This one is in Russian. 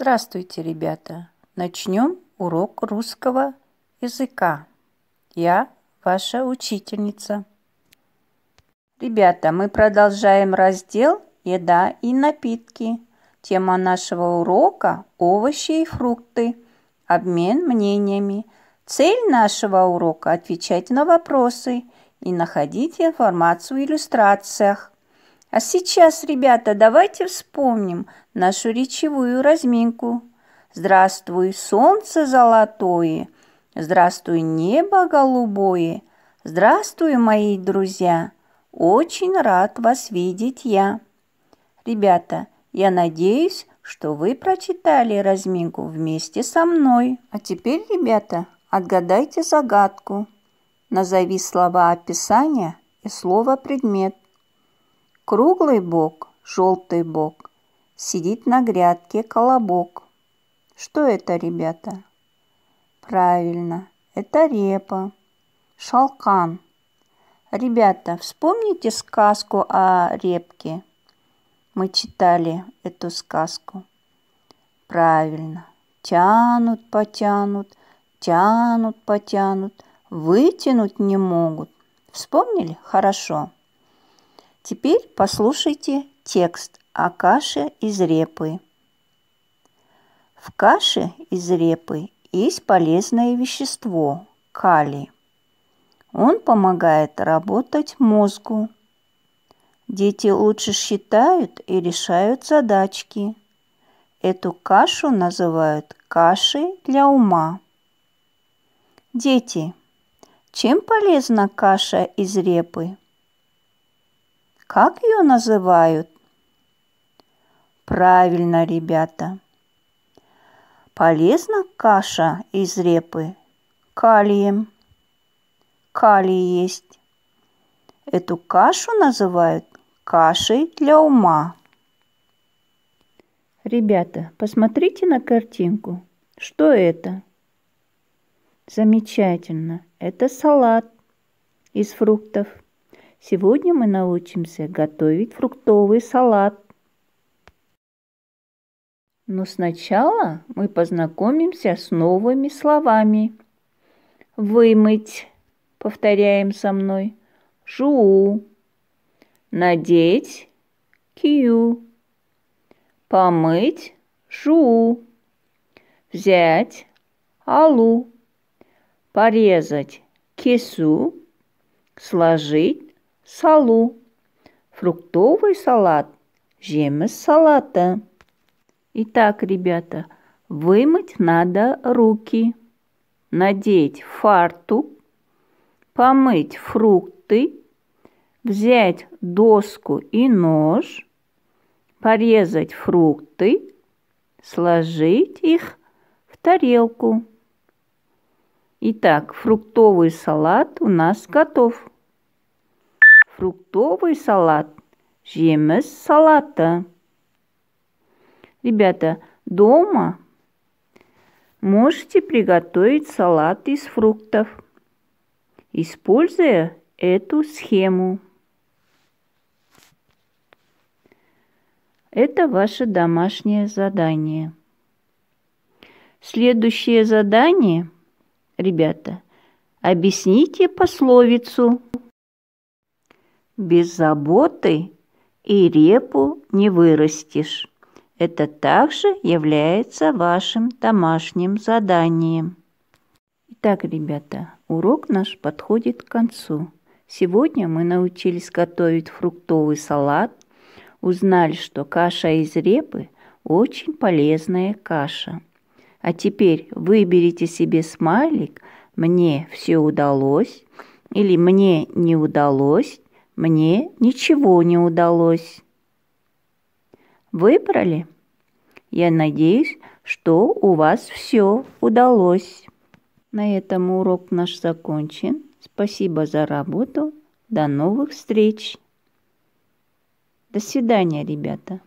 Здравствуйте, ребята! Начнем урок русского языка. Я ваша учительница. Ребята, мы продолжаем раздел «Еда и напитки». Тема нашего урока – овощи и фрукты, обмен мнениями. Цель нашего урока – отвечать на вопросы и находить информацию в иллюстрациях. А сейчас, ребята, давайте вспомним нашу речевую разминку. Здравствуй, солнце золотое, здравствуй, небо голубое, здравствуй, мои друзья, очень рад вас видеть я. Ребята, я надеюсь, что вы прочитали разминку вместе со мной. А теперь, ребята, отгадайте загадку. Назови слова описания и слово предмет. Круглый бок, желтый бок, сидит на грядке колобок. Что это, ребята? Правильно, это репа, шалкан. Ребята, вспомните сказку о репке. Мы читали эту сказку. Правильно, тянут, потянут, тянут, потянут, вытянуть не могут. Вспомнили? Хорошо. Теперь послушайте текст о каше из репы. В каше из репы есть полезное вещество – калий. Он помогает работать мозгу. Дети лучше считают и решают задачки. Эту кашу называют кашей для ума. Дети, чем полезна каша из репы? Как ее называют? Правильно, ребята. Полезна каша из репы калием. Калий есть. Эту кашу называют кашей для ума. Ребята, посмотрите на картинку. Что это? Замечательно. Это салат из фруктов. Сегодня мы научимся готовить фруктовый салат. Но сначала мы познакомимся с новыми словами. Вымыть, повторяем со мной, жу, надеть, кью, помыть, жу, взять, алу, порезать, кису, сложить, салу, фруктовый салат, жеміс салата. Итак, ребята, вымыть надо руки, надеть фартук, помыть фрукты, взять доску и нож, порезать фрукты, сложить их в тарелку. Итак, фруктовый салат у нас готов фруктовый салат, жеміс салата. Ребята, дома можете приготовить салат из фруктов, используя эту схему. Это ваше домашнее задание. Следующее задание, ребята, объясните пословицу – без заботы и репу не вырастешь. Это также является вашим домашним заданием. Итак, ребята, урок наш подходит к концу. Сегодня мы научились готовить фруктовый салат, узнали, что каша из репы – очень полезная каша. А теперь выберите себе смайлик «Мне все удалось» или «Мне не удалось» мне ничего не удалось. Выбрали? Я надеюсь, что у вас все удалось. На этом урок наш закончен. Спасибо за работу. До новых встреч. До свидания, ребята.